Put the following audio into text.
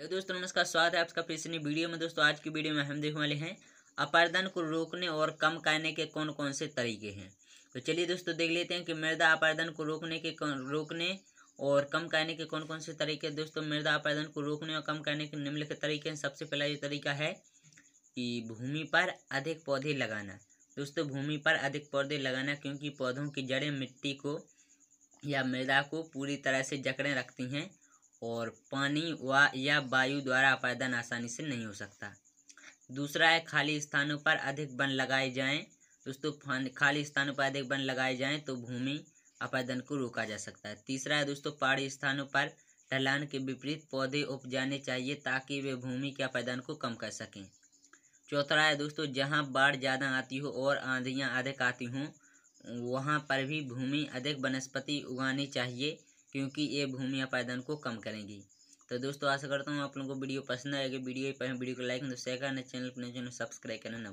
hello दोस्तों नमस्कार स्वागत है आपका फिर से वीडियो में दोस्तों आज की वीडियो में हम देखने वाले हैं अपर्दन को रोकने और कम करने के कौन कौन से तरीके हैं तो चलिए दोस्तों देख लेते हैं कि मृदा अपर्दन को रोकने के रोकने और कम करने के कौन कौन से तरीके दोस्तों मृदा अपर्दन को रोकने और कम करने के निम्नलिखित तरीके हैं सबसे पहला ये तरीका है कि भूमि पर अधिक पौधे लगाना दोस्तों भूमि पर अधिक पौधे लगाना क्योंकि पौधों की जड़ें मिट्टी को या मृदा को पूरी तरह से जकड़ें रखती हैं और पानी व या वायु द्वारा आपदन आसानी से नहीं हो सकता दूसरा है खाली स्थानों पर अधिक वन लगाए जाएं दोस्तों खाली स्थानों पर अधिक वन लगाए जाएं तो भूमि अपर्दन को रोका जा सकता है तीसरा है दोस्तों पहाड़ी स्थानों पर ढलान के विपरीत पौधे उप जाने चाहिए ताकि वे भूमि के अपर्दन को कम कर सकें चौथा है दोस्तों जहाँ बाढ़ ज़्यादा आती हो और आंधियाँ अधिक आती हों वहाँ पर भी भूमि अधिक वनस्पति उगानी चाहिए क्योंकि ये भूमि अपायदान को कम करेंगी तो दोस्तों आशा करता हूँ आप लोगों को वीडियो पसंद आएगी वीडियो वीडियो को लाइक शेयर करना चैनल तो को सब्सक्राइब करना